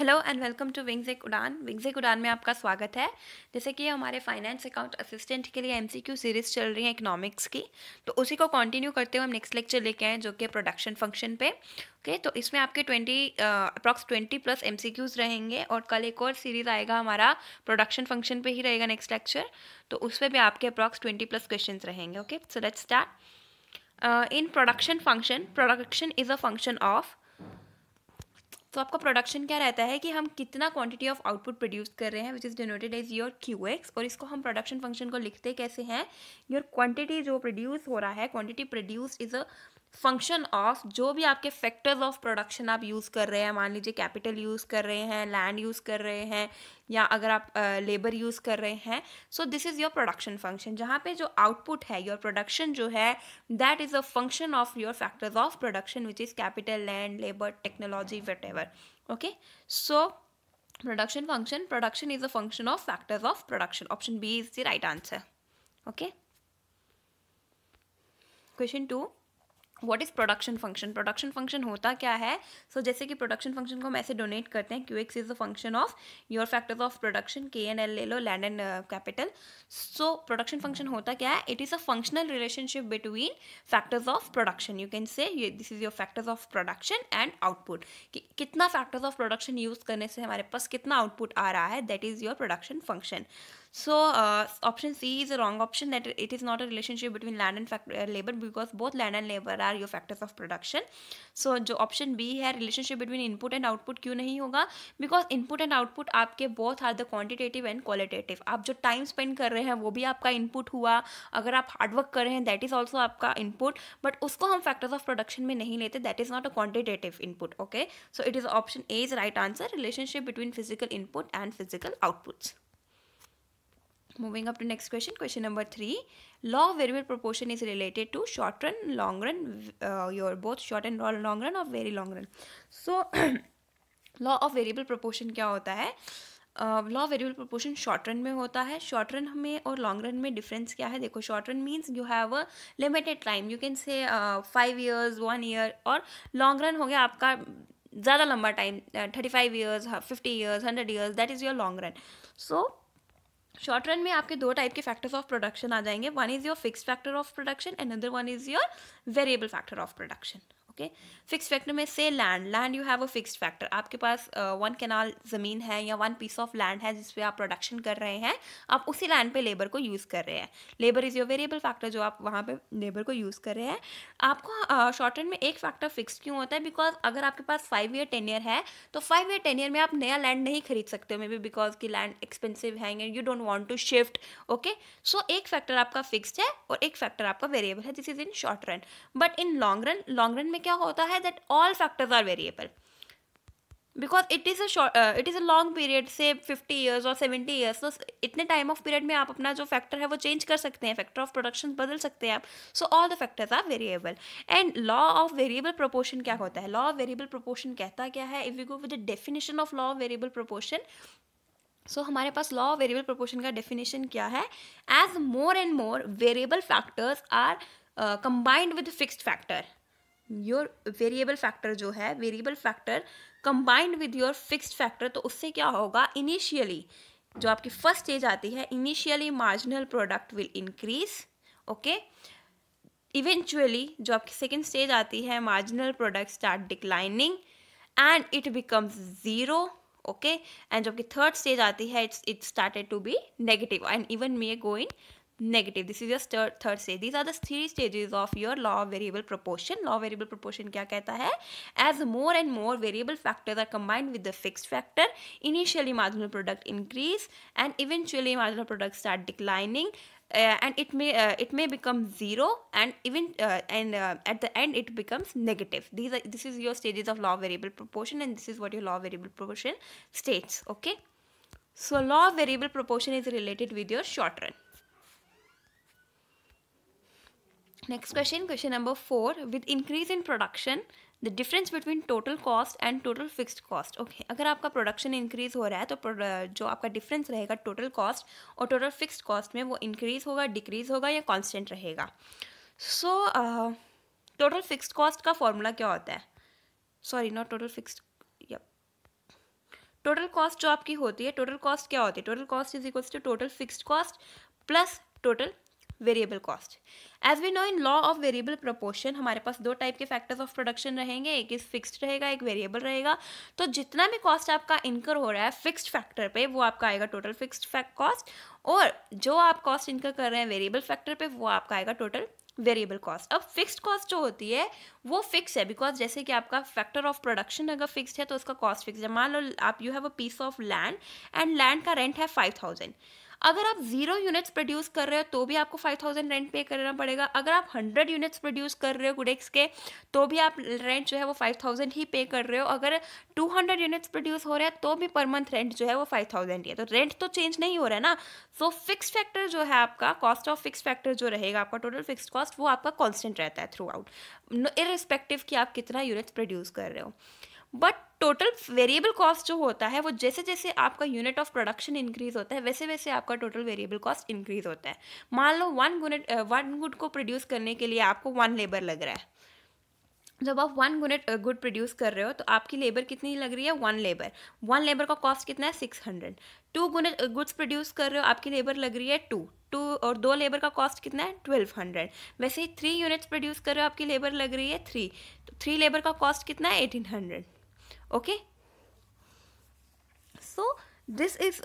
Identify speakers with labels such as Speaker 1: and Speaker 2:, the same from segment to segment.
Speaker 1: Hello and welcome to Wings एक उड़ान wings एक उड़ान में आपका स्वागत है जैसे कि हमारे फाइनेंस अकाउंट असिस्टेंट के लिए एमसीक्यू सीरीज चल रही है इकोनॉमिक्स की तो उसी को कंटिन्यू करते हुए हम नेक्स्ट लेक्चर लेके आए जो कि प्रोडक्शन फंक्शन पे ओके okay, तो इसमें आपके twenty approx twenty plus M रहेंगे और कल एक और सीरीज़ आएगा हमारा प्रोडक्शन फंक्शन पर ही रहेगा नेक्स्ट लेक्चर तो उस पर भी आपके अप्रॉक्स ट्वेंटी प्लस क्वेश्चन रहेंगे okay so let's start in production function production is a function of तो आपका प्रोडक्शन क्या रहता है कि हम कितना क्वांटिटी ऑफ आउटपुट प्रोड्यूस कर रहे हैं which is denoted as your Q X और इसको हम प्रोडक्शन फंक्शन को लिखते कैसे हैं योर क्वांटिटी जो प्रोड्यूस हो रहा है quantity produce is a function of जो भी आपके फैक्टर्स ऑफ प्रोडक्शन आप यूज़ कर रहे हैं मान लीजिए कैपिटल यूज़ कर रहे हैं लैंड यूज़ कर रहे हैं या अगर आप लेबर uh, यूज़ कर रहे हैं so this is your production function जहाँ पे जो आउटपुट है योर प्रोडक्शन जो है that is a function of your factors of production which is capital land labour technology whatever okay so production function production is a function of factors of production option B is the right answer okay question two what is production function production function होता क्या है सो so, जैसे कि production function को हम ऐसे donate करते हैं Q X is the function of your factors of production K and L ले लो land and capital so production function होता क्या है it is a functional relationship between factors of production you can say this is your factors of production and output कितना factors of production use करने से हमारे पास कितना आउटपुट आ रहा है that is your production function So uh, option C is a wrong option that it is not a relationship between land and factor, uh, labor because both land and labor are your factors of production. So jo option B hai relationship between input and output kyun nahi hoga because input and output aapke both are the quantitative and qualitative. aap jo time spend kar rahe hain wo bhi aapka input hua agar aap hard work kar rahe hain that is also aapka input but usko hum factors of production mein nahi lete that is not a quantitative input okay. So it is option A is right answer relationship between physical input and physical outputs. Moving up to next question, question number three. Log variable proportion is related to short run, long run, uh, your both short and long run or very long run. So, law of variable proportion क्या होता है law variable proportion short run में होता है short run में और long run में difference क्या है देखो short run means you have a limited time you can say five years one year और लॉन्ग रन हो गया आपका ज़्यादा लंबा time thirty five years fifty years hundred years that is your long run so short run में आपके दो type के फैक्टर्स ऑफ प्रोडक्शन आ जाएंगे one is your fix factor of production and other one is your variable factor of production okay fix factor में से land land you have a fix factor आपके पास वन कैनाल ज़मीन है या one piece of land है जिसपे आप प्रोडक्शन कर रहे हैं आप उसी लैंड पे लेबर को यूज़ कर रहे हैं labour is your variable factor जो आप वहाँ पे लेबर को यूज़ कर रहे हैं आपको शॉर्ट uh, में एक फैक्टर फिक्स क्यों होता है बिकॉज अगर आपके पास फाइव ईयर टेन ईयर है तो फाइव ईयर टेन ईयर में आप नया लैंड नहीं खरीद सकते मे बी बिकॉज की लैंड एक्सपेंसिव है and you don't want to shift okay so एक फैक्टर आपका फिक्सड है और एक फैक्टर आपका वेरिएबल है this is in short run but in long run long run में क्या क्या होता है that all factors are variable because it is a it is a long period say fifty years और सेवेंटी ईयर्स तो इतने time of period में आप अपना जो फैक्टर है वो चेंज कर सकते हैं फैक्टर ऑफ प्रोडक्शन बदल सकते हैं आप so all the factors are variable and law of variable proportion क्या होता है लॉ ऑफ वेरिएबल प्रोपोर्शन कहता क्या है if you go with the definition of law of variable proportion so हमारे पास लॉ ऑफ वेरिएबल प्रोपोर्शन का definition क्या है as more and more variable factors are combined with fixed factor your variable factor जो है variable factor combined with your fixed factor तो उससे क्या होगा इनिशियली जो आपकी फर्स्ट स्टेज आती है initially marginal product will increase okay eventually जो आपकी सेकेंड स्टेज आती है marginal product start declining and it becomes zero okay and जो आपकी थर्ड स्टेज आती है it's it started to be negative and even may go in negative this is your third, third stage these are the three stages of your law of variable proportion law of variable proportion kya kehta hai as more and more variable factors are combined with the fixed factor initially marginal product increase and eventually marginal product start declining uh, and it may uh, it may become zero and even uh, and uh, at the end it becomes negative these are this is your stages of law of variable proportion and this is what your law of variable proportion states okay so law of variable proportion is related with your short run next question question number four with increase in production the difference between total cost and total fixed cost okay अगर आपका production increase हो रहा है तो जो आपका difference रहेगा total cost और टोटल फिक्स्ड कॉस्ट में वो इंक्रीज होगा डिक्रीज होगा या कॉन्स्टेंट रहेगा सो टोटल फिक्स्ड कॉस्ट का फॉर्मूला क्या होता है sorry not total fixed total cost जो आपकी होती है टोटल कॉस्ट क्या होती है total cost is equals to total fixed cost plus total variable cost as we know in law of variable proportion हमारे पास दो टाइप के फैक्टर्स ऑफ प्रोडक्शन रहेंगे एक इज फिक्स्ड रहेगा एक वेरिएबल रहेगा तो जितना भी कॉस्ट आपका इनकर हो रहा है फिक्स्ड फैक्टर पे वो आपका आएगा टोटल फिक्स्ड कॉस्ट और जो आप कॉस्ट इनकर कर रहे हैं वेरिएबल फैक्टर पे वो आपका आएगा टोटल वेरिएबल कॉस्ट अब फिक्स्ड कॉस्ट जो होती है वो फिक्स है बिकॉज जैसे कि आपका फैक्टर ऑफ प्रोडक्शन अगर फिक्स्ड है तो उसका कॉस्ट फिक्स है मान लो आप you have a piece of land and land का रेंट है फाइव थाउजेंड अगर आप जीरो यूनिट्स प्रोड्यूस कर रहे हो तो भी आपको फाइव थाउजेंड रेंट पे करना पड़ेगा अगर आप हंड्रेड यूनिट्स प्रोड्यूस कर रहे हो गुडेक्स के तो भी आप रेंट जो है वो फाइव थाउजेंड ही पे कर रहे हो अगर टू हंड्रेड यूनिट्स प्रोड्यूस हो रहे हैं तो भी पर मंथ रेंट जो है वो फाइव थाउजेंड ही है तो रेंट तो चेंज नहीं हो रहा है ना सो फिक्स फैक्टर जो है आपका कॉस्ट ऑफ फिक्स फैक्टर जो रहेगा आपका टोटल फिक्स कॉस्ट वो आपका कॉन्स्टेंट रहता है थ्रू आउट इरिस्पेक्टिव कि आप कितना यूनिट्स प्रोड्यूस कर रहे हो बट टोटल वेरिएबल कॉस्ट जो होता है वो जैसे जैसे आपका यूनिट ऑफ प्रोडक्शन इंक्रीज होता है वैसे वैसे आपका टोटल वेरिएबल कॉस्ट इंक्रीज होता है मान लो वन गुनेट वन गुड को प्रोड्यूस करने के लिए आपको वन लेबर लग रहा है जब आप वन गुनेट गुड प्रोड्यूस कर रहे हो तो आपकी लेबर कितनी लग रही है वन लेबर वन लेबर का कॉस्ट कितना है सिक्स हंड्रेड टू गुनेट गुड्स प्रोड्यूस कर रहे हो आपकी लेबर लग रही है टू टू और दो लेबर का कॉस्ट कितना है ट्वेल्व हंड्रेड वैसे ही थ्री यूनिट्स प्रोड्यूस कर रहे हो आपकी लेबर लग रही है थ्री तो थ्री लेबर का कॉस्ट कितना है eighteen hundred okay so this is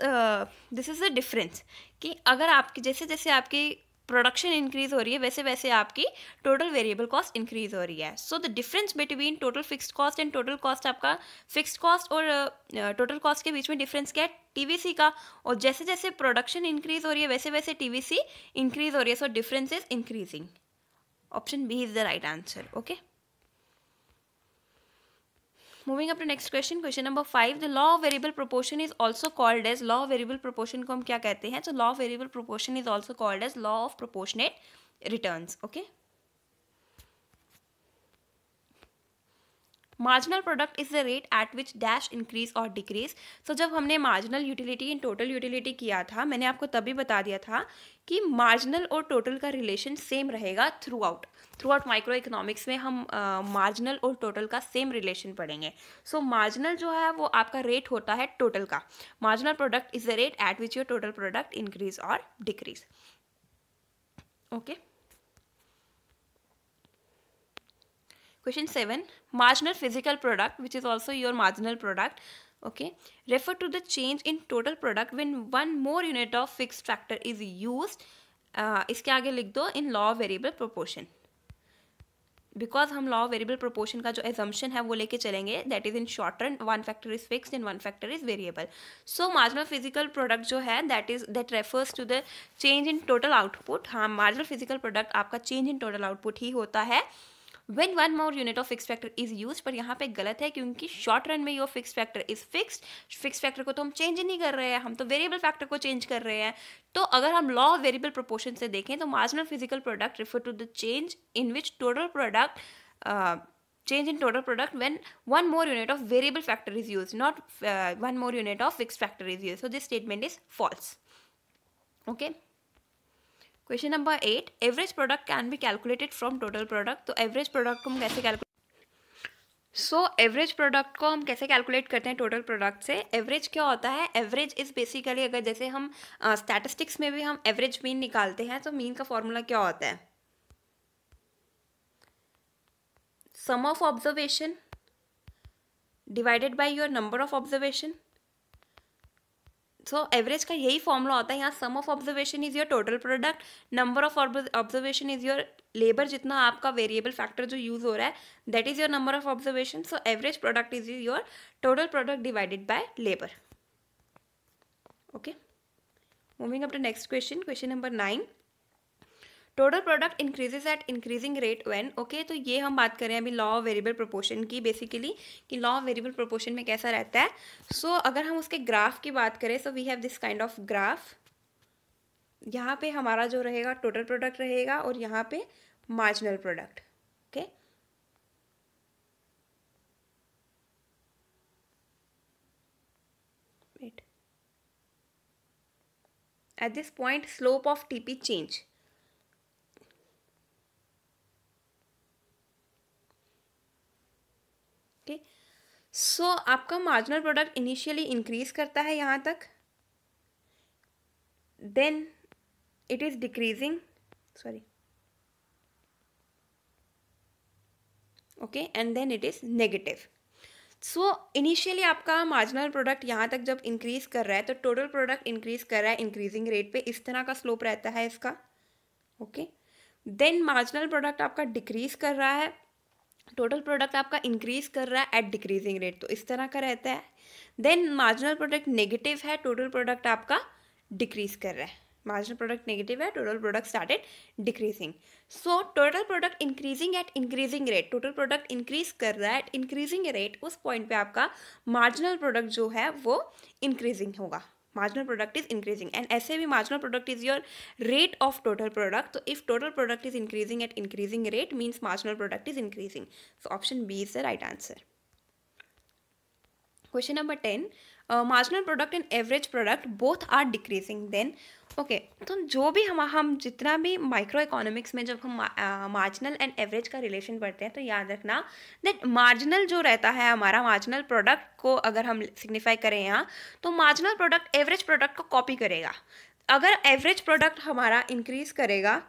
Speaker 1: this is the difference कि अगर आपकी जैसे जैसे आपकी प्रोडक्शन इंक्रीज हो रही है वैसे वैसे आपकी टोटल वेरिएबल कॉस्ट इंक्रीज हो रही है so the difference between total fixed cost and total cost आपका फिक्स्ड कॉस्ट और टोटल uh, कॉस्ट के बीच में डिफरेंस क्या है टीवीसी का और जैसे जैसे प्रोडक्शन इंक्रीज हो रही है वैसे वैसे टीवीसी इंक्रीज हो रही है so difference is increasing option B is the right answer okay moving अपने next question question number five the law of variable proportion is also called as law of variable proportion को हम क्या कहते हैं तो law of variable proportion is also called as law of proportionate returns okay marginal product is the rate at which dash increase और decrease so जब हमने marginal utility in total utility किया था मैंने आपको तभी बता दिया था कि मार्जिनल और टोटल का रिलेशन सेम रहेगा throughout throughout microeconomics में हम मार्जिनल uh, और टोटल का सेम रिलेशन पढ़ेंगे सो so, मार्जिनल जो है वो आपका रेट होता है टोटल का marginal product is the rate at which your total product increase और decrease okay okay? Question seven marginal physical product which is also your marginal product okay refer to the change in total product when one more unit of fix factor is use इसके आगे लिख दो in law variable proportion because हम law variable proportion का जो assumption है वो लेके चलेंगे that is in short run one factor is fix and one factor is variable so marginal physical product जो है that is that refers to the change in total output हाँ marginal physical product आपका change in total output ही होता है when one more unit of fix factor is use पर यहाँ पे गलत है क्योंकि शॉर्ट रन में your fix factor is fixed fix factor को तो हम चेंज नहीं कर रहे हैं हम तो वेरिएबल फैक्टर को चेंज कर रहे हैं तो अगर हम लॉ ऑफ वेरिएबल प्रोपोर्शन से देखें तो marginal physical product refer to the change in which total product change in total product when one more unit of variable factor is used not uh, one more unit of fixed factor is used so this statement is false question number eight average product can be calculated from total product तो average product को हम कैसे calculate so average product को हम कैसे calculate करते हैं total product से एवरेज क्या होता है एवरेज इज़ बेसिकली अगर जैसे हम स्टैटिस्टिक्स uh, में भी हम एवरेज मीन निकालते हैं तो मीन का फॉर्मूला क्या होता है sum of observation divided by your number of observation so average का यही फॉर्मूला होता है यहाँ sum of observation is your total product number of observation is your labour जितना आपका वेरिएबल फैक्टर जो यूज़ हो रहा है that is your number of observation so average product is your total product divided by labour okay moving up to next question question number nine total product increases at increasing rate when okay तो ये हम बात करें अभी law of variable proportion की basically कि law of variable proportion में कैसा रहता है सो so, अगर हम उसके ग्राफ की बात करें so we have this kind of graph यहाँ पे हमारा जो रहेगा टोटल प्रोडक्ट रहेगा और यहाँ पे marginal product okay at this point slope of TP change so so, आपका मार्जिनल प्रोडक्ट इनिशियली इंक्रीज करता है यहाँ तक then it is decreasing sorry okay and then it is negative so initially आपका मार्जिनल प्रोडक्ट यहाँ तक जब increase कर रहा है तो टोटल प्रोडक्ट इंक्रीज़ कर रहा है इंक्रीजिंग रेट पे इस तरह का स्लोप रहता है इसका ओके देन मार्जिनल प्रोडक्ट आपका डिक्रीज़ कर रहा है टोटल प्रोडक्ट आपका इंक्रीज कर रहा है एट डिक्रीजिंग रेट तो इस तरह का रहता है देन मार्जिनल प्रोडक्ट नेगेटिव है टोटल प्रोडक्ट आपका डिक्रीज कर रहा है मार्जिनल प्रोडक्ट नेगेटिव है total product started decreasing so total product increasing at increasing rate total product increase कर रहा है एट इंक्रीजिंग रेट उस पॉइंट पे आपका मार्जिनल प्रोडक्ट जो है वो इंक्रीजिंग होगा marginal product is increasing and SAB marginal product is your rate of total product so if total product is increasing at increasing rate means marginal product is increasing so option B is the right answer question number 10 uh, marginal product and average product both are decreasing then okay okay, तो जो भी हम हम जितना भी micro microeconomics में जब हम मार्जिनल एंड एवरेज का रिलेशन पढ़ते हैं तो याद रखना दैट मार्जिनल जो रहता है हमारा मार्जिनल प्रोडक्ट को अगर हम सिग्निफाई करें यहाँ तो मार्जिनल प्रोडक्ट एवरेज प्रोडक्ट को कॉपी करेगा अगर एवरेज प्रोडक्ट हमारा इंक्रीज करेगा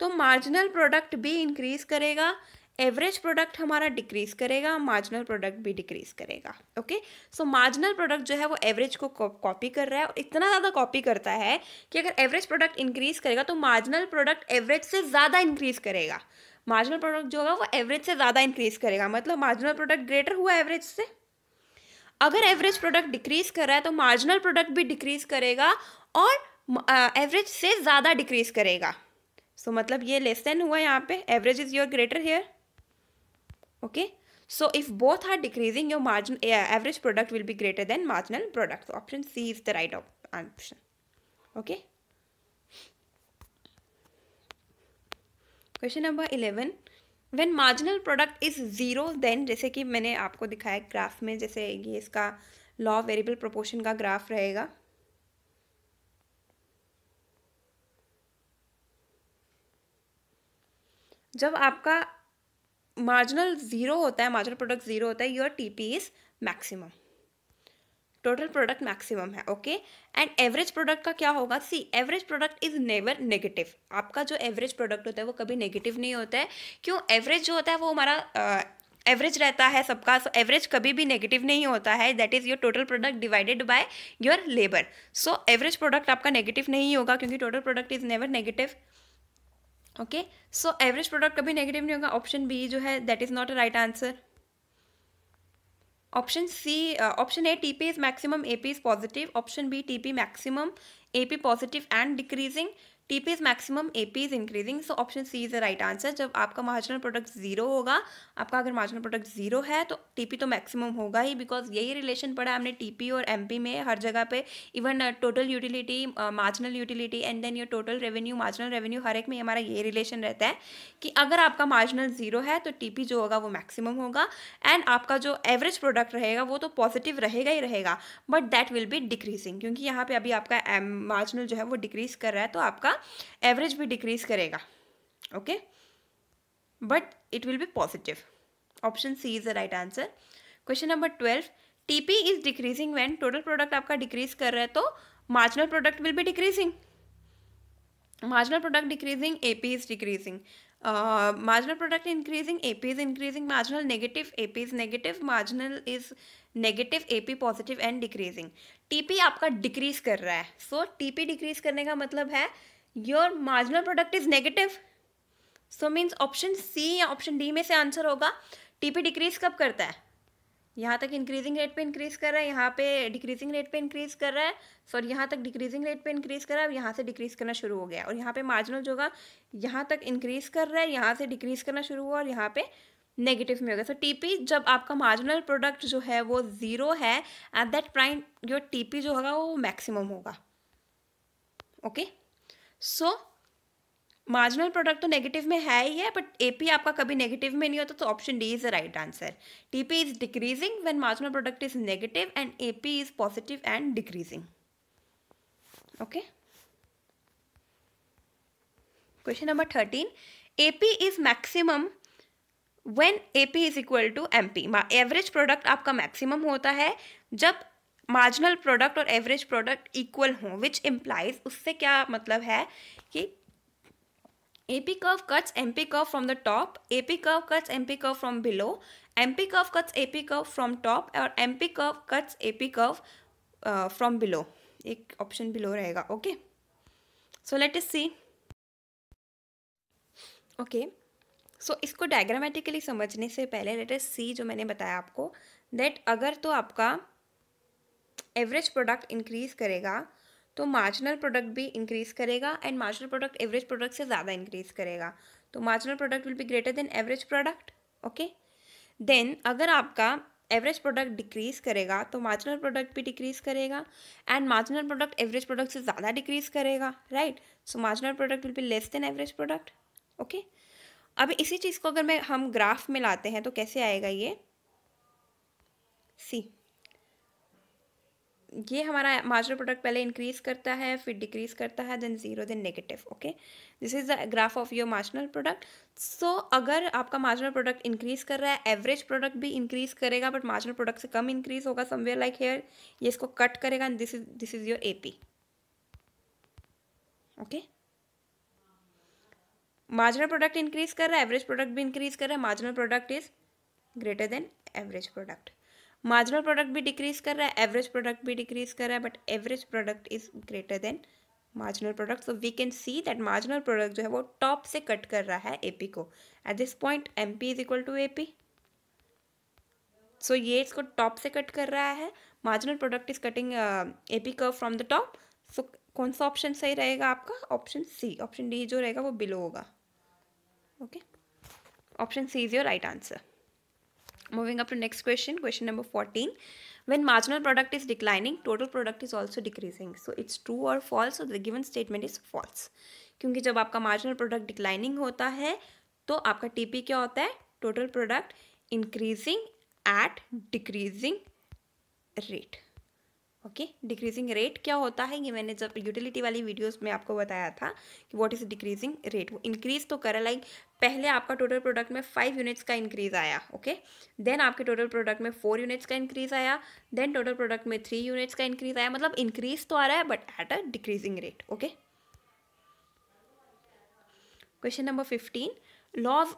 Speaker 1: तो मार्जिनल प्रोडक्ट भी इंक्रीज करेगा एवरेज प्रोडक्ट हमारा डिक्रीज करेगा मार्जिनल प्रोडक्ट भी डिक्रीज करेगा ओके सो मार्जिनल प्रोडक्ट जो है वो एवरेज को कॉपी कर रहा है और इतना ज़्यादा कॉपी करता है कि अगर एवरेज प्रोडक्ट इंक्रीज करेगा तो मार्जिनल प्रोडक्ट एवरेज से ज़्यादा इंक्रीज करेगा मार्जिनल प्रोडक्ट जो होगा वो एवरेज से ज़्यादा इंक्रीज करेगा मतलब मार्जिनल प्रोडक्ट ग्रेटर हुआ एवरेज से अगर एवरेज प्रोडक्ट डिक्रीज कर रहा है तो मार्जिनल प्रोडक्ट भी डिक्रीज करेगा और एवरेज uh, से ज़्यादा डिक्रीज करेगा सो so, मतलब ये लेस देन हुआ यहाँ पे average is your greater here okay so if both are decreasing your margin average product will be greater than marginal product option C is the right option okay question number eleven when marginal product is zero then जैसे कि मैंने आपको दिखाया graph में जैसे ये इसका law variable proportion का ग्राफ रहेगा जब आपका मार्जिनल ज़ीरो होता है मार्जिनल प्रोडक्ट ज़ीरो होता है your T P is maximum total product maximum है ओके एंड एवरेज प्रोडक्ट का क्या होगा C average product is never negative आपका जो एवरेज प्रोडक्ट होता है वो कभी नेगेटिव नहीं होता है क्यों एवरेज जो होता है वो हमारा एवरेज uh, रहता है सबका सो एवरेज कभी भी नेगेटिव नहीं होता है that is your total product divided by your labour so average product आपका नेगेटिव नहीं होगा क्योंकि total product is never negative okay so average product कभी नेगेटिव नहीं होगा ऑप्शन बी जो है that is not a right answer option C option A TP is maximum AP is positive option B TP maximum AP positive and decreasing TP is maximum AP is increasing so option C is the right answer जब आपका marginal product zero होगा आपका अगर marginal product zero है तो TP तो maximum होगा ही because यही रिलेशन पड़ा है हमने टीपी और एमपी में हर जगह पे even total utility marginal utility and then your total revenue marginal revenue हर एक में हमारा ये रिलेशन रहता है कि अगर आपका मार्जिनल जीरो है तो टीपी जो होगा वो मैक्सिमम होगा एंड आपका जो एवरेज प्रोडक्ट रहेगा वो तो पॉजिटिव रहेगा ही रहेगा but that will be decreasing क्योंकि यहाँ पे अभी आपका मार्जिनल जो है वो डिक्रीज कर रहा है तो आपका एवरेज भी डिक्रीज करेगा okay but it will be positive option C is the right answer question number twelve TP is decreasing when total product आपका डिक्रीज कर रहा है तो marginal product will be decreasing marginal product decreasing AP is decreasing marginal product increasing A P is increasing marginal negative A P is negative marginal is negative A P positive and decreasing T P आपका decrease कर रहा है so T P decrease करने का मतलब है your marginal product is negative so means option C या option D में से आंसर होगा टीपी डिक्रीज कब करता है यहाँ तक इंक्रीजिंग रेट पे इंक्रीज कर रहा है यहाँ पे डिक्रीजिंग रेट पे इंक्रीज कर रहा है सॉरी यहाँ तक डिक्रीजिंग रेट पे इंक्रीज कर रहा है और यहाँ से डिक्रीज करना शुरू हो गया और यहाँ पे मार्जिनल जो होगा यहाँ तक इंक्रीज कर रहा है यहाँ से डिक्रीज करना शुरू हुआ और यहाँ पे नेगेटिव में होगा सो टीपी जब आपका मार्जिनल प्रोडक्ट जो है वो ज़ीरो है at that prime your TP जो होगा वो मैक्सिमम होगा okay okay? So marginal product तो नेगेटिव में है ही है बट ए पी आपका कभी नेगेटिव में नहीं होता तो option D is the right answer P is decreasing when marginal product is negative and AP is positive and decreasing okay question number thirteen AP is maximum A AP is equal to M P average product आपका maximum होता है जब marginal product और average product equal हो which implies उससे क्या मतलब है कि A P curve cuts M P curve from the top A P curve cuts M P curve from below M P curve cuts A P curve from top और M P curve cuts A P curve from below एक option below रहेगा okay so let us see okay so इसको diagrammatically समझने से पहले late us सी जो मैंने बताया आपको दैट अगर तो आपका एवरेज प्रोडक्ट इंक्रीज़ करेगा तो मार्जिनल प्रोडक्ट भी इंक्रीज़ करेगा and marginal product average product से ज़्यादा इंक्रीज़ करेगा तो marginal product will be greater than average product okay then अगर आपका एवरेज प्रोडक्ट डिक्रीज़ करेगा तो मार्जिनल प्रोडक्ट भी डिक्रीज़ करेगा and marginal product average product से ज़्यादा डिक्रीज़ करेगा right so marginal product will be less than average product okay अब इसी चीज़ को अगर मैं हम ग्राफ में लाते हैं तो कैसे आएगा ये सी ये हमारा मार्जिनल प्रोडक्ट पहले इंक्रीज़ करता है फिर डिक्रीज़ करता है then zero then negative okay this is the graph of your marginal product so अगर आपका मार्जिनल प्रोडक्ट इंक्रीज़ कर रहा है एवरेज प्रोडक्ट भी इंक्रीज़ करेगा बट मार्जिनल प्रोडक्ट से कम इंक्रीज़ होगा समवेयर लाइक हेयर ये इसको कट करेगा and this is this is your A P okay marginal product increase कर रहा है एवरेज प्रोडक्ट भी इंक्रीज़ कर रहा है marginal product is greater than average product marginal product भी डिक्रीज कर रहा है एवरेज प्रोडक्ट भी डिक्रीज कर रहा है but average product is greater than marginal product so we can see that marginal product जो है वो टॉप से कट कर रहा है एपी को at this point M P is equal to A P so ये इसको टॉप से कट कर रहा है marginal product is cutting A P curve from the top so कौन सा ऑप्शन सही रहेगा आपका ऑप्शन सी ऑप्शन डी जो रहेगा वो बिलो होगा okay option C is your right answer moving up to next question question number 14 when marginal product is declining total product is also decreasing so it's true or false so the given statement is false क्योंकि जब आपका marginal product declining होता है तो आपका TP क्या होता है total product increasing at decreasing rate okay decreasing rate क्या होता है ये मैंने जब यूटिलिटी वाली वीडियोस में आपको बताया था कि व्हाट इज़ डिक्रीजिंग रेट वो इंक्रीज़ तो करा लाइक पहले आपका टोटल प्रोडक्ट में फाइव यूनिट्स का इंक्रीज़ आया ओके देन आपके टोटल प्रोडक्ट में फोर यूनिट्स का इंक्रीज़ आया देन टोटल प्रोडक्ट में थ्री यूनिट्स का इंक्रीज़ आया मतलब इंक्रीज़ तो आ रहा है but at a decreasing rate okay question number fifteen laws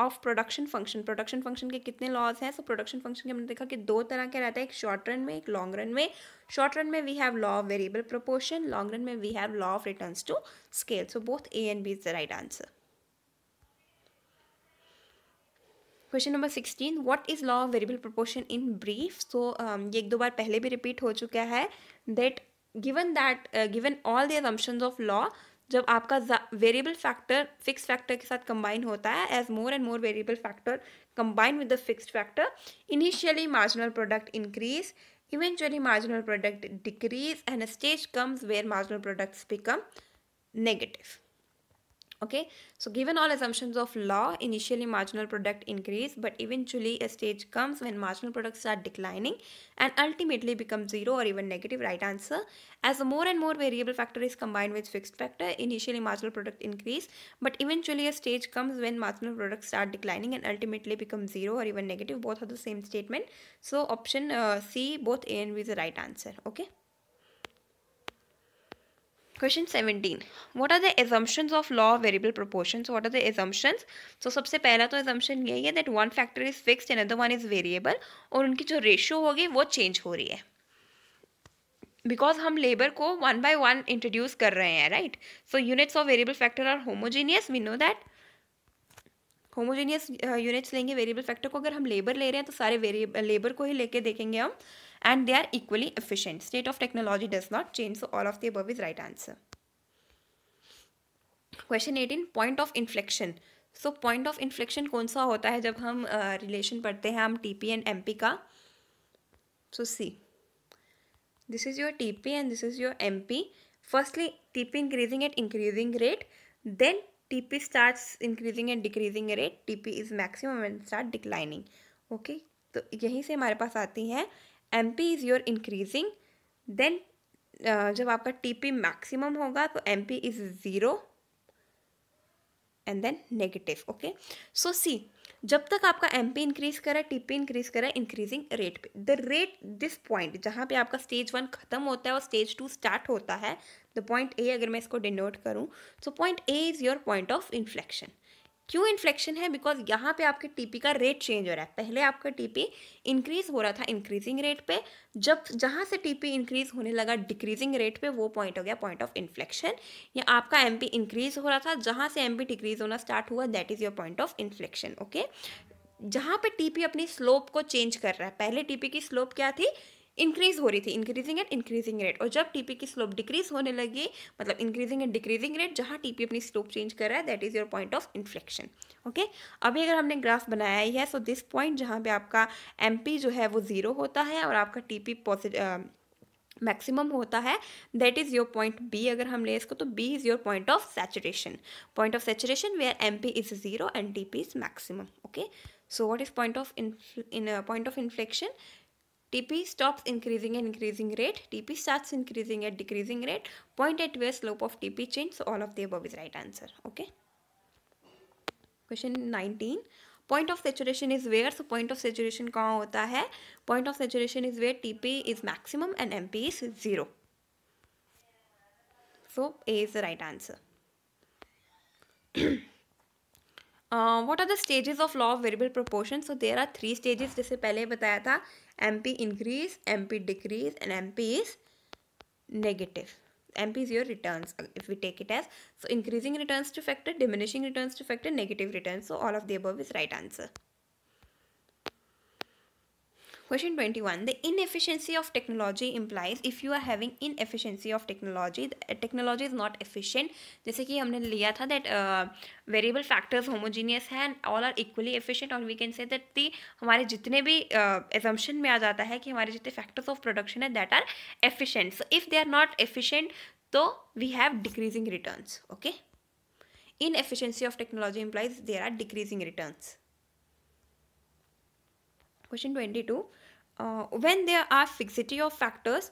Speaker 1: of production function production function के कितने लॉज हैं सो प्रोडक्शन फंक्शन के हमने देखा कि दो तरह के रहता है एक शॉर्ट रन में एक लॉन्ग रन में शॉर्ट रन में we have law of variable proportion long run में we have law of return to scale so both A and B is the right answer question number sixteen what is law of variable proportion in brief so ये एक दो बार पहले भी repeat हो चुका है that given that given all the the of law जब आपका वेरिएबल फैक्टर फिक्स फैक्टर के साथ कंबाइन होता है as more and more variable factor combine with the fix factor initially marginal product increase eventually marginal product decrease and stage comes where marginal products become negative okay so given all assumptions of law initially marginal product increase but eventually a stage comes when marginal products start declining and ultimately become zero or even negative right answer as more and more variable factor is combined with fixed factor initially marginal product increase but eventually a stage comes when marginal products start declining and ultimately become zero or even negative both are the same statement so option uh, c both a and b is the right answer okay question seventeen what are the assumptions of law of variable proportion what are the assumptions so सबसे पहला तो assumption यही है that one factor is fixed and other one is variable और उनकी जो ratio होगी वो चेंज हो रही है बिकॉज हम लेबर को वन बाय वन इंट्रोड्यूस कर रहे हैं right so units of variable factor are homogeneous we know that homogeneous units लेंगे वेरिएबल फैक्टर को अगर हम लेबर ले रहे हैं तो सारे वेरिएबल लेबर को ही लेके देखेंगे हम and they are equally efficient. State of technology does not change so all of the above is right answer. Question 18 point of inflection. So point of inflection कौन सा होता है जब हम रिलेशन uh, पढ़ते हैं हम T P and M P का so see this is your T P and this is your M P firstly T P increasing at increasing rate then T P start increasing and decreasing rate T P is maximum and start declining okay तो यहीं से हमारे पास आती है M P is your increasing then जब आपका T P maximum होगा तो M P is zero and then negative okay so see जब तक आपका एम पी इंक्रीज करा टी पी इंक्रीज करा इंक्रीजिंग रेट पे द रेट दिस पॉइंट जहाँ पे आपका स्टेज वन खत्म होता है और स्टेज टू स्टार्ट होता है द पॉइंट ए अगर मैं इसको डिनोट करूँ so point A is your point of inflection क्यों इन्फ्लेक्शन है बिकॉज यहाँ पे आपके टीपी का रेट चेंज हो रहा है पहले आपका टीपी इंक्रीज हो रहा था इंक्रीजिंग रेट पे जब जहाँ से टीपी इंक्रीज होने लगा डिक्रीजिंग रेट पे वो पॉइंट हो गया पॉइंट ऑफ इन्फ्लेक्शन या आपका एमपी इंक्रीज हो रहा था जहाँ से एमपी डिक्रीज होना स्टार्ट हुआ that is your point of inflection okay जहाँ पे टीपी अपनी स्लोप को चेंज कर रहा है पहले टीपी की स्लोप क्या थी इंक्रीज हो रही थी इंक्रीजिंग एट इंक्रीजिंग रेट और जब टीपी की स्लोप डिक्रीज होने लगी मतलब इंक्रीजिंग एट डिक्रीजिंग रेट जहाँ टीपी अपनी स्लोप चेंज कर रहा है that is your point of inflection okay अभी अगर हमने ग्राफ बनाया ही है सो दिस पॉइंट जहाँ पे आपका एम जो है वो जीरो होता है और आपका टी पी मैक्सिमम होता है that is your point B अगर हम ले इसको तो B is your point of saturation point of saturation where M P is zero and T P is maximum okay so what is point of in point of inflection TP stops increasing at increasing rate. TP starts increasing at decreasing rate. Point at where slope of TP change. So all of the above is right answer. Okay. Question 19. point of saturation is where, so point of saturation कहाँ होता है Point of saturation is where TP is maximum and MP is zero. So A is the right answer. What are the stages of law of variable proportion so there are three stages जैसे पहले बताया था M P increase M P decrease and M P is negative M P is your return if we take it as so increasing returns to factor diminishing returns to factor negative return so all of the above is right answer Question 21. The inefficiency of technology implies if you are having inefficiency of technology, technology is not efficient. जैसे कि हमने लिया था that uh, variable factors homogeneous हैं and all are equally efficient और we can say that the हमारे जितने भी uh, assumption में आ जाता है कि हमारे जितने factors of production है that are efficient. So if they are not efficient, तो we have decreasing returns. Okay. Inefficiency of technology implies there are decreasing returns. Question 22. uh, when there are fixity of factors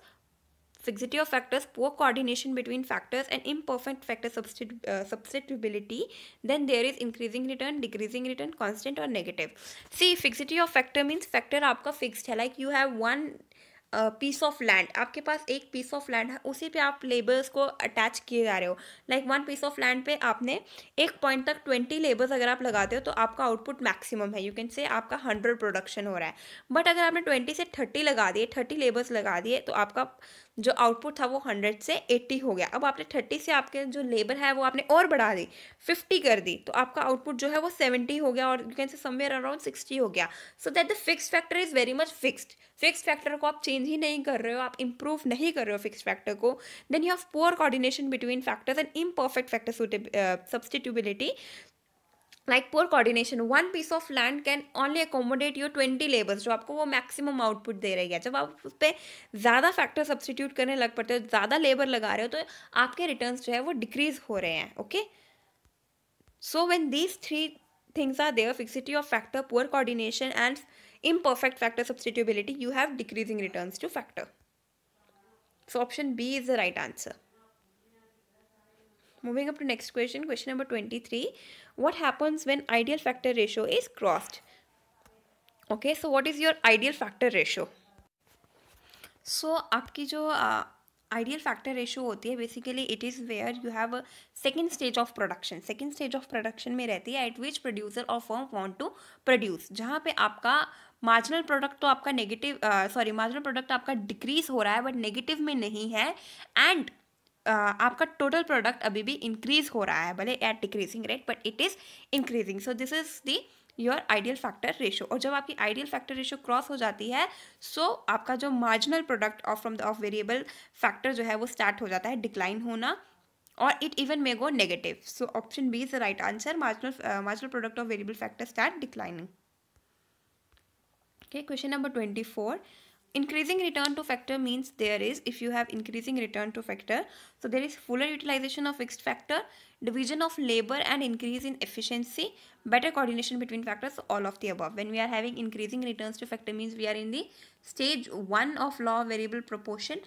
Speaker 1: fixity of factors poor coordination between factors and imperfect factor substitu uh, substitutability then there is increasing return decreasing return constant or negative see fixity of factor means factor aapka fixed hai like you have one piece of land आपके पास एक piece of land है उसी पे आप labours को attach किए जा रहे हो like one piece of land पे आपने एक पॉइंट तक ट्वेंटी लेबर्स अगर आप लगाते हो तो आपका आउटपुट मैक्सिमम है यू कैन से आपका हंड्रेड प्रोडक्शन हो रहा है बट अगर आपने ट्वेंटी से थर्टी लगा दिए थर्टी लेबर्स लगा दिए तो आपका जो आउटपुट था वो हंड्रेड से एट्टी हो गया अब आपने थर्टी से आपके जो लेबर है वो आपने और बढ़ा दी फिफ्टी कर दी तो आपका आउटपुट जो है वो सेवेंटी हो गया और you can say somewhere around sixty हो गया so that the fix factor is very much fixed fix factor को आप चेंज ही नहीं कर रहे हो आप इंप्रूव नहीं कर रहे हो फिक्स फैक्टर को then you have poor coordination between factors and imperfect factor substitutability like poor coordination one piece of land can only accommodate your twenty labours जो आपको वो मैक्सिमम आउटपुट दे रही है जब आप उस पर ज़्यादा फैक्टर सब्सटीट्यूट करने लग पड़ते हो ज़्यादा लेबर लगा रहे हो तो आपके रिटर्न जो है वो डिक्रीज हो रहे हैं okay so when these three things are there fixity of factor poor coordination and imperfect factor substitutability you have decreasing returns to factor so option b is the right answer moving up to next question question number 23 what happens when ideal factor ratio is crossed okay so what is your ideal factor ratio so आपकी जो ideal factor ratio होती है basically it is where you have second stage of production second stage of production में रहती है at which producer of firm want to produce जहाँ पे आपका मार्जिनल प्रोडक्ट तो आपका नेगेटिव सॉरी मार्जिनल प्रोडक्ट आपका डिक्रीज हो रहा है बट नेगेटिव में नहीं है एंड आपका टोटल प्रोडक्ट अभी भी इंक्रीज हो रहा है भले at decreasing rate but it is increasing so this is the your ideal factor ratio और जब आपकी आइडियल फैक्टर रेशो क्रॉस हो जाती है सो so आपका जो marginal product of from the of variable factor जो है वो स्टार्ट हो जाता है डिक्लाइन होना और it even may go negative so option B is the right answer marginal marginal product of variable factor start declining question number twenty four increasing return to factor means there is if you have increasing return to factor so there is fuller utilization of fixed factor division of labor and increase in efficiency better coordination between factors so all of the above when we are having increasing returns to factor means we are in the stage 1 of law variable proportion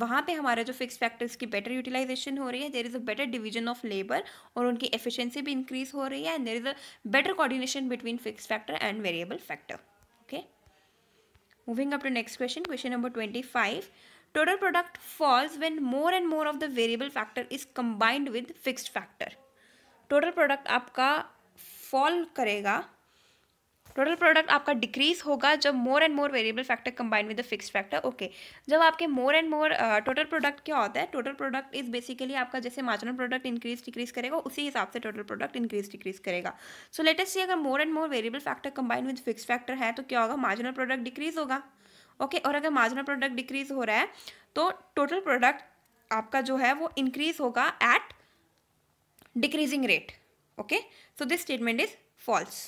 Speaker 1: वहाँ पे हमारा जो fix factors की better utilisation हो रही है there is a better division of labour और उनकी एफिशिएंसी भी इंक्रीज हो रही है and there is a better coordination between fix factor and variable factor Moving up to next question, question number 25. Total product falls when more and more of the variable factor is combined with fixed factor. Total product आपका fall करेगा total product आपका decrease होगा जब more and more variable factor combine with the fix factor okay जब आपके more and more total product क्या होता है टोटल प्रोडक्ट इज बेसिकली आपका जैसे मार्जिनल प्रोडक्ट इंक्रीज डिक्रीज करेगा उसी हिसाब से टोटल प्रोडक्ट इंक्रीज डिक्रीज करेगा सो लेटेस्ट सी अगर more and more variable factor combine with fix factor है तो क्या होगा मार्जिनल प्रोडक्ट डिक्रीज होगा ओके okay, और अगर मार्जिनल प्रोडक्ट डिक्रीज हो रहा है तो टोटल प्रोडक्ट आपका जो है वो इंक्रीज होगा at decreasing rate okay so this statement is false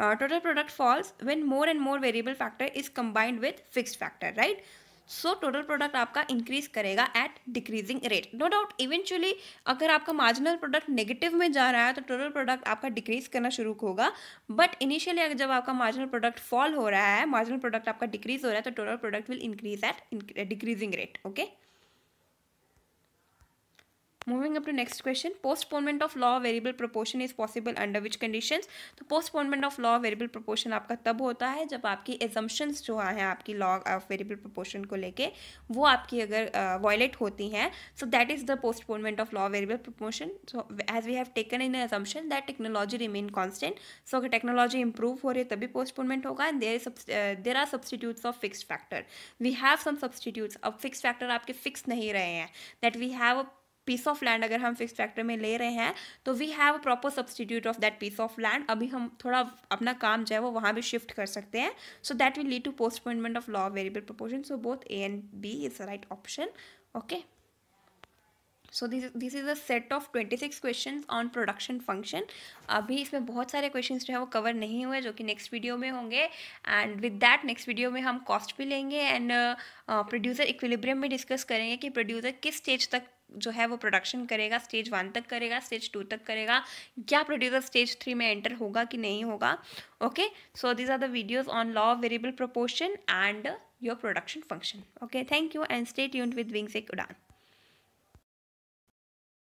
Speaker 1: total product falls falls more and more variable factor is combined with fixed factor right so total product आपका इंक्रीज करेगा at decreasing rate no doubt eventually अगर आपका marginal product negative में जा रहा है तो total product आपका डिक्रीज करना शुरू होगा बट इनिशियली अगर जब आपका मार्जिनल प्रोडक्ट फॉल हो रहा है मार्जिनल प्रोडक्ट आपका डिक्रीज हो रहा है तो total product will increase at decreasing rate okay moving up to next question postponement of law variable proportion is possible under which condition तो postponement of law variable proportion आपका तब होता है जब आपकी एजम्पन्स जो हैं आपकी लॉ ऑफ वेरिएबल प्रोपोर्शन को लेके वो आपकी अगर वॉयलेट uh, होती हैं so that is the postponement of law variable proportion so as we have taken in assumption that technology remain constant so अगर टेक्नोलॉजी इंप्रूव हो रही है तभी पोस्टपोनमेंट होगा and there there are substitutes of fix factor we have some substitutes अब fix factor आपके fix नहीं रहे हैं that we have a piece of land अगर हम फिक्स फैक्टर में ले रहे हैं तो we have proper substitute of that piece of land अभी हम थोड़ा अपना काम जो है वो वहाँ भी शिफ्ट कर सकते हैं so that will lead to postponement of law variable proportion so both A and B is the right option okay so this this is a set of twenty six question on production function अभी इसमें बहुत सारे question जो है वो cover नहीं हुए जो कि नेक्स्ट वीडियो में होंगे and with that next video में हम कॉस्ट भी लेंगे एंड प्रोड्यूसर इक्विलिब्रियम में डिस्कस करेंगे कि प्रोड्यूसर किस स्टेज तक जो है वो प्रोडक्शन करेगा स्टेज वन तक करेगा स्टेज टू तक करेगा क्या प्रोड्यूसर स्टेज थ्री में एंटर होगा कि नहीं होगा okay so these are the videos on law of variable proportion and your production function okay thank you and stay tuned with Wings एक उड़ान